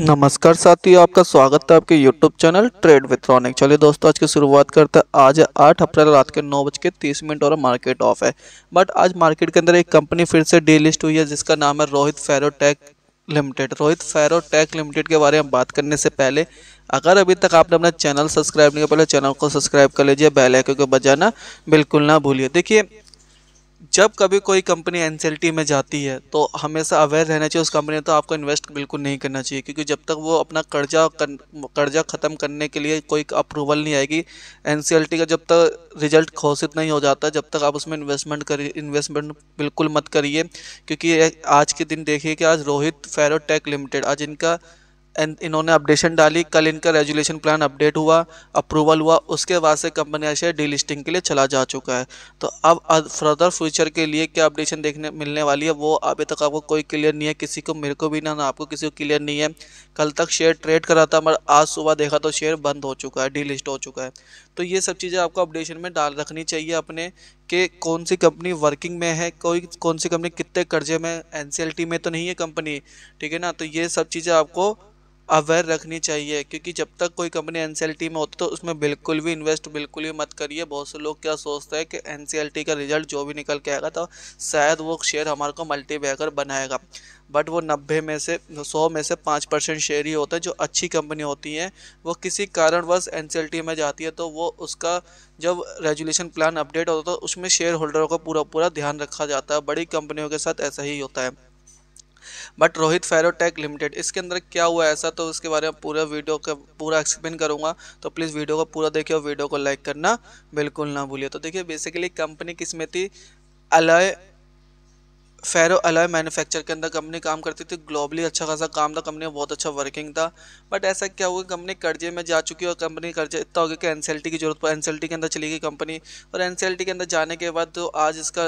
नमस्कार साथियों आपका स्वागत है आपके YouTube चैनल ट्रेड विथ्रॉनिक चलिए दोस्तों आज की शुरुआत करते हैं आज 8 अप्रैल रात के नौ बज के तीस मिनट और मार्केट ऑफ है बट आज मार्केट के अंदर एक कंपनी फिर से डीलिस्ट हुई है जिसका नाम है Rohit Ferrotech Limited Rohit Ferrotech Limited के बारे में बात करने से पहले अगर अभी तक आपने अपना चैनल सब्सक्राइब नहीं किया पहले चैनल को सब्सक्राइब कर लीजिए बेल को बजाना बिल्कुल ना भूलिए देखिए जब कभी कोई कंपनी एन में जाती है तो हमेशा अवेयर रहना चाहिए उस कंपनी तो आपको इन्वेस्ट बिल्कुल नहीं करना चाहिए क्योंकि जब तक वो अपना कर्जा कर, कर्जा ख़त्म करने के लिए कोई अप्रूवल नहीं आएगी एन का जब तक रिजल्ट घोषित नहीं हो जाता जब तक आप उसमें इन्वेस्टमेंट करिए इन्वेस्टमेंट बिल्कुल मत करिए क्योंकि आज के दिन देखिए कि आज रोहित फेरोटेक लिमिटेड आज इनका इन्होंने अपडेशन डाली कल इनका रेजुलेशन प्लान अपडेट हुआ अप्रूवल हुआ उसके बाद से कंपनी का शेयर डीलिस्टिंग के लिए चला जा चुका है तो अब फर्दर फ्यूचर के लिए क्या अपडेशन देखने मिलने वाली है वो अभी तक आपको कोई क्लियर नहीं है किसी को मेरे को भी ना ना आपको किसी को क्लियर नहीं है कल तक शेयर ट्रेड करा था मगर आज सुबह देखा तो शेयर बंद हो चुका है डीलिस्ट हो चुका है तो ये सब चीज़ें आपको अपडेशन में डाल रखनी चाहिए अपने कि कौन सी कंपनी वर्किंग में है कोई कौन सी कंपनी कितने कर्जे में एन में तो नहीं है कंपनी ठीक है ना तो ये सब चीज़ें आपको अवेयर रखनी चाहिए क्योंकि जब तक कोई कंपनी एन में होती तो उसमें बिल्कुल भी इन्वेस्ट बिल्कुल भी मत करिए बहुत से लोग क्या सोचते हैं कि एन का रिजल्ट जो भी निकल के आएगा तो शायद वो शेयर हमारे को मल्टी बैगर बनाएगा बट वो नब्बे में से सौ में से पाँच परसेंट शेयर ही होता है जो अच्छी कंपनी होती है वो किसी कारणवश एन में जाती है तो वो उसका जब रेजुलेशन प्लान अपडेट होता है तो उसमें शेयर होल्डरों का पूरा पूरा ध्यान रखा जाता है बड़ी कंपनियों के साथ ऐसा ही होता है बट रोहित फेरोटेक लिमिटेड इसके अंदर क्या हुआ ऐसा तो उसके बारे में पूरा वीडियो का पूरा एक्सप्लेन करूँगा तो प्लीज़ वीडियो को पूरा देखिए और वीडियो को लाइक करना बिल्कुल ना भूलिए तो देखिए बेसिकली कंपनी किस में थी अलय फेरो अलॉय मैन्युफैक्चर के अंदर कंपनी काम करती थी ग्लोबली अच्छा खासा काम था कंपनी बहुत अच्छा वर्किंग था बट ऐसा क्या हुआ कंपनी कर्जे में जा चुकी और कंपनी कर्जे इतना हो गया कि एन की जरूरत पर एन के अंदर चली गई कंपनी और एन के अंदर जाने के बाद तो आज इसका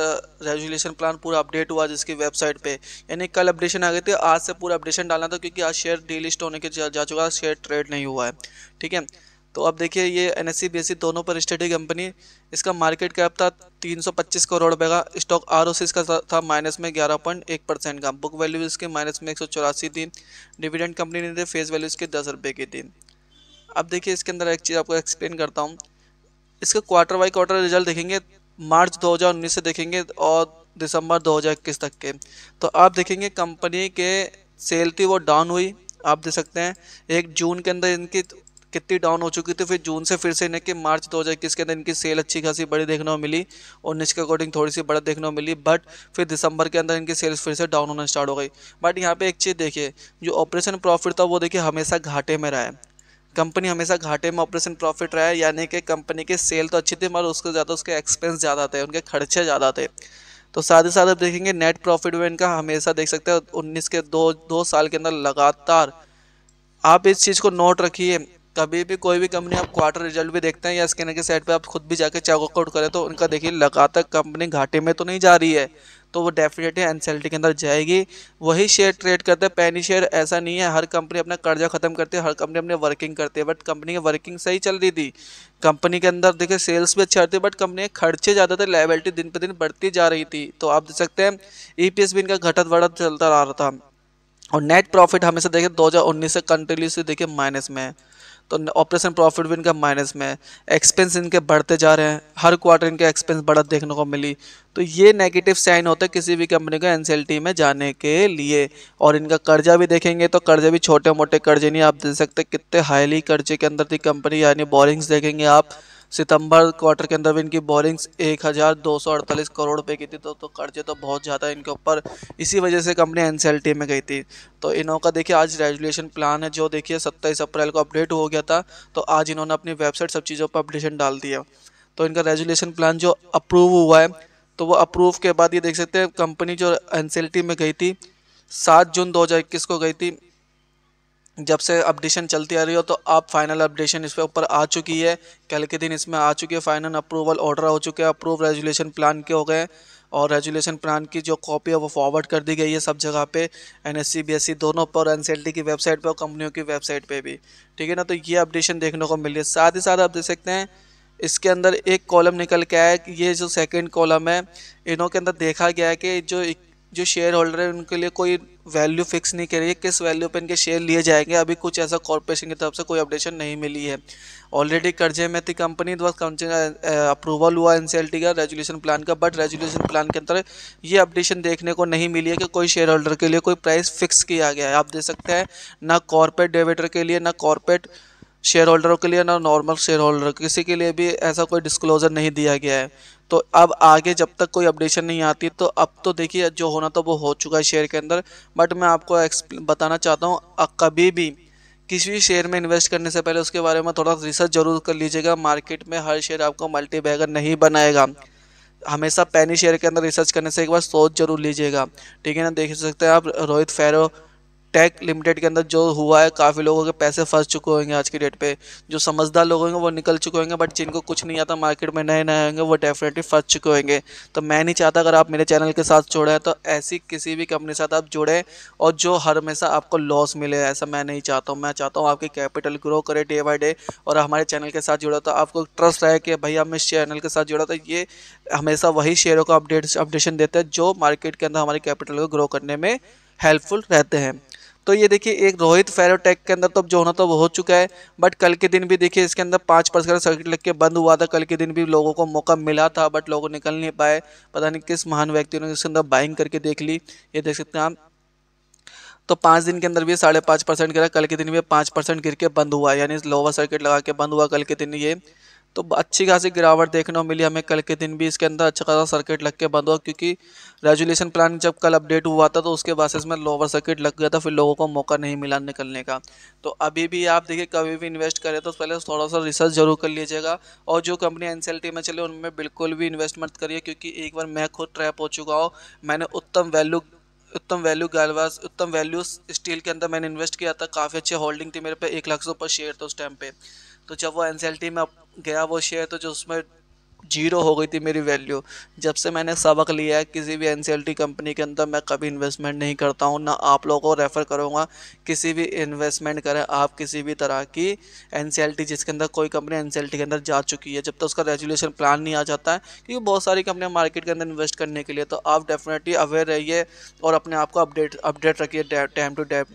रेजुलेशन प्लान पूरा अपडेट हुआ जिसकी वेबसाइट पर यानी कल अपडेशन आ गई थी आज से पूरा अपडेशन डालना था क्योंकि आज शेयर डीलिस्ट होने के जा, जा चुका शेयर ट्रेड नहीं हुआ है ठीक है तो अब देखिए ये एन एस सी दोनों पर स्टडी कंपनी इसका मार्केट कैप था 325 करोड़ रुपए का स्टॉक आर इसका था, था माइनस में 11.1 परसेंट का बुक वैल्यू इसके माइनस में एक थी डिविडेंड कंपनी ने फेस वैल्यू इसके दस रुपये की थी अब देखिए इसके अंदर एक चीज़ आपको एक्सप्लेन करता हूँ इसका क्वार्टर बाई क्वार्टर रिजल्ट देखेंगे मार्च 2019 से देखेंगे और दिसंबर 2021 तक के तो आप देखेंगे कंपनी के सेल थी वो डाउन हुई आप देख सकते हैं एक जून के अंदर इनकी कितनी डाउन हो चुकी थी फिर जून से फिर से इन्हें कि मार्च 2021 के अंदर इनकी सेल अच्छी खासी बड़ी देखने को मिली और निच के अकॉर्डिंग थोड़ी सी बड़ा देखने को मिली बट फिर दिसंबर के अंदर इनकी सेल्स फिर से डाउन होना स्टार्ट हो गई बट यहाँ पर एक चीज़ देखिए जो ऑपरेशन प्रॉफिट था वो देखिए हमेशा घाटे में रहा है कंपनी हमेशा घाटे में ऑपरेशन प्रॉफिट रहा है यानी कि कंपनी के सेल तो अच्छी थी मगर उसके ज़्यादा उसके एक्सपेंस ज़्यादा थे उनके खर्चे ज़्यादा थे तो साथ ही साथ आप देखेंगे नेट प्रॉफिट में इनका हमेशा देख सकते हैं उन्नीस के दो दो साल के अंदर लगातार आप इस चीज़ को नोट रखिए कभी भी कोई भी कंपनी आप क्वार्टर रिजल्ट भी देखते हैं या स्कैनर के साइड पे आप खुद भी जाके चेकआउट करें तो उनका देखिए लगातार कंपनी घाटे में तो नहीं जा रही है तो वो डेफिनेटली एनसेलिटी के अंदर जाएगी वही शेयर ट्रेड करते हैं पैनी शेयर ऐसा नहीं है हर कंपनी अपना कर्जा खत्म करती है हर कंपनी अपने वर्किंग करती है बट कंपनी की वर्किंग सही चल रही थी कंपनी के अंदर देखिए सेल्स भी अच्छी आती बट कंपनी के खर्चे ज़्यादा थे लाइबिलिटी दिन पर दिन बढ़ती जा रही थी तो आप देख सकते हैं ई e भी इनका घटत बढ़त चलता रहा था और नेट प्रॉफिट हमेशा देखें 2019 से कंटिन्यूसली देखिए माइनस में तो ऑपरेशन प्रॉफिट भी इनका माइनस में है एक्सपेंस इनके बढ़ते जा रहे हैं हर क्वार्टर इनके एक्सपेंस बढ़त देखने को मिली तो ये नेगेटिव साइन होता है किसी भी कंपनी को एन में जाने के लिए और इनका कर्जा भी देखेंगे तो कर्जा भी छोटे मोटे कर्जे नहीं आप दे सकते कितने हाईली कर्जे के अंदर थी कंपनी यानी बोरिंग्स देखेंगे आप सितंबर क्वार्टर के अंदर भी इनकी बॉलिंग्स एक करोड़ रुपए की थी तो, तो कर्जे तो बहुत ज़्यादा इनके ऊपर इसी वजह से कंपनी एन में गई थी तो इन्हों का देखिए आज रेजुलेशन प्लान है जो देखिए सत्ताईस अप्रैल को अपडेट हो गया था तो आज इन्होंने अपनी वेबसाइट सब चीज़ों पर अपडेशन डाल दिया तो इनका रेजुलेशन प्लान जो अप्रूव हुआ है तो वो अप्रूव के बाद ये देख सकते हैं कंपनी जो एन में गई थी सात जून दो को गई थी जब से अपडेशन चलती आ रही हो तो आप फाइनल अपडेशन इस पर ऊपर आ चुकी है कल के दिन इसमें आ चुकी है फाइनल अप्रूवल ऑर्डर हो चुके हैं अप्रूव रेजुलेशन प्लान के हो गए और रेजुलेशन प्लान की जो कॉपी है वो फॉरवर्ड कर दी गई है सब जगह पे एन एस सी दोनों पर एन की वेबसाइट पर और कंपनियों की वेबसाइट पर भी ठीक है ना तो ये अपडेशन देखने को मिल रही है साथ ही साथ आप देख सकते हैं इसके अंदर एक कॉलम निकल के आया कि ये जो सेकंड कॉलम है इनों के अंदर देखा गया है कि जो जो शेयर होल्डर है उनके लिए कोई वैल्यू फिक्स नहीं करी है किस वैल्यू पर इनके शेयर लिए जाएंगे अभी कुछ ऐसा कॉरपोरेशन की तरफ से कोई अपडेशन नहीं मिली है ऑलरेडी कर्जे में थी कंपनी द्वारा अप्रूवल हुआ एन का रेजुलेशन प्लान का बट रेजुलेशन प्लान के अंदर ये अपडेशन देखने को नहीं मिली है कि कोई शेयर होल्डर के लिए कोई प्राइस फिक्स किया गया है आप देख सकते हैं ना कॉरपोरेट डेवेटर के लिए ना कॉरपोरेट शेयर होल्डरों के लिए ना नॉर्मल शेयर होल्डर किसी के लिए भी ऐसा कोई डिस्क्लोजर नहीं दिया गया है तो अब आगे जब तक कोई अपडेशन नहीं आती तो अब तो देखिए जो होना था तो वो हो चुका है शेयर के अंदर बट मैं आपको बताना चाहता हूँ कभी भी किसी भी शेयर में इन्वेस्ट करने से पहले उसके बारे में थोड़ा रिसर्च जरूर कर लीजिएगा मार्केट में हर शेयर आपको मल्टी बैगर नहीं बनाएगा हमेशा पैनी शेयर के अंदर रिसर्च करने से एक बार सोच जरूर लीजिएगा ठीक है ना देख सकते हैं आप रोहित फैरो टेक लिमिटेड के अंदर जो हुआ है काफ़ी लोगों के पैसे फंस चुके होंगे आज की डेट पे जो समझदार लोग होंगे वो निकल चुके होंगे बट जिनको कुछ नहीं आता मार्केट में नए नए होंगे वो डेफिनेटली फंस चुके होंगे तो मैं नहीं चाहता अगर आप मेरे चैनल के साथ जुड़े हैं तो ऐसी किसी भी कंपनी के साथ आप जुड़ें और जो हर हमेशा आपको लॉस मिले ऐसा मैं नहीं चाहता हूँ मैं चाहता हूँ आपकी कैपिटल ग्रो करे डे बाई डे और हमारे चैनल के साथ जुड़ा तो आपको ट्रस्ट रहे कि भाई हम इस चैनल के साथ जुड़ा तो ये हमेशा वही शेयरों को अपडेट्स अपडेशन देते हैं जो मार्केट के अंदर हमारे कैपिटल को ग्रो करने में हेल्पफुल रहते हैं तो ये देखिए एक रोहित फेरोटेक के अंदर तो जो होना तो वो हो चुका है बट कल के दिन भी देखिए इसके अंदर पाँच परसेंट सर्किट लग के बंद हुआ था कल के दिन भी लोगों को मौका मिला था बट लोग निकल नहीं पाए पता नहीं किस महान व्यक्ति ने इसके अंदर बाइंग करके देख ली ये देख सकते हैं आप तो पाँच दिन के अंदर भी साढ़े पाँच परसेंट गिरा कल के दिन भी पाँच परसेंट गिर के बंद हुआ यानी लोअर सर्किट लगा के बंद हुआ कल के दिन ये तो अच्छी खासी गिरावट देखने को मिली हमें कल के दिन भी इसके अंदर अच्छा खासा सर्किट लग के बंद हुआ क्योंकि रेजुलेशन प्लान जब कल अपडेट हुआ था तो उसके बाद इसमें लोअर सर्किट लग गया था फिर लोगों को मौका नहीं मिला निकलने का तो अभी भी आप देखिए कभी भी इन्वेस्ट करें तो पहले थोड़ा सा रिसर्च जरूर कर लीजिएगा और जो कंपनी एन में चले उनमें बिल्कुल भी इन्वेस्ट मत करिए क्योंकि एक बार मैं खुद ट्रैप हो चुका हूँ मैंने उत्तम वैल्यू उत्तम वैल्यू गालवास उत्तम वैल्यू स्टील के अंदर मैंने इन्वेस्ट किया था काफ़ी अच्छी होल्डिंग थी मेरे पे एक लाख से ऊपर शेयर था उस टाइम पे तो जब वो एन में गया वो शेयर तो जो उसमें जीरो हो गई थी मेरी वैल्यू जब से मैंने सबक लिया है किसी भी एन कंपनी के अंदर मैं कभी इन्वेस्टमेंट नहीं करता हूँ ना आप लोगों को रेफ़र करूँगा किसी भी इन्वेस्टमेंट करें आप किसी भी तरह की एन जिसके अंदर कोई कंपनी एन के अंदर जा चुकी है जब तक तो उसका रेजुलेशन प्लान नहीं आ जाता है क्योंकि बहुत सारी कंपनियाँ मार्केट के अंदर इन्वेस्ट करने के लिए तो आप डेफिनेटली अवेयर रहिए और अपने आप को अपडेट अपडेट रखिए टाइम टू टाइम